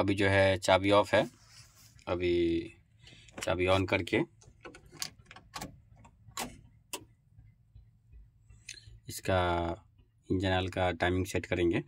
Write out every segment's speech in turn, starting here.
अभी जो है चाबी ऑफ है अभी चाबी ऑन करके इसका इंजन ऑयल का टाइमिंग सेट करेंगे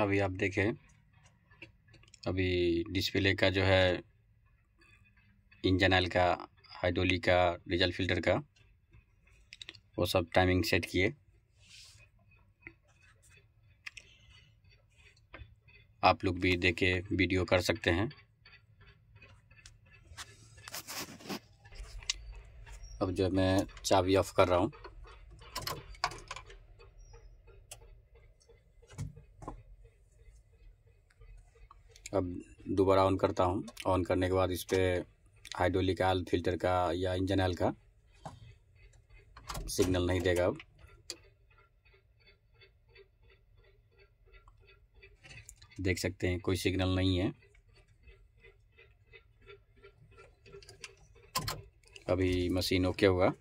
अभी आप देखें अभी डिस्प्ले का जो है इंजन ऑयल का हाइड्रोली का डीजल फिल्टर का वो सब टाइमिंग सेट किए आप लोग भी देखे वीडियो कर सकते हैं अब जो मैं चाबी ऑफ कर रहा हूँ अब दोबारा ऑन करता हूँ ऑन करने के बाद इस पर हाइड्रोलिक आयल फिल्टर का या इंजन आयल का सिग्नल नहीं देगा अब देख सकते हैं कोई सिग्नल नहीं है अभी मशीन ओके हुआ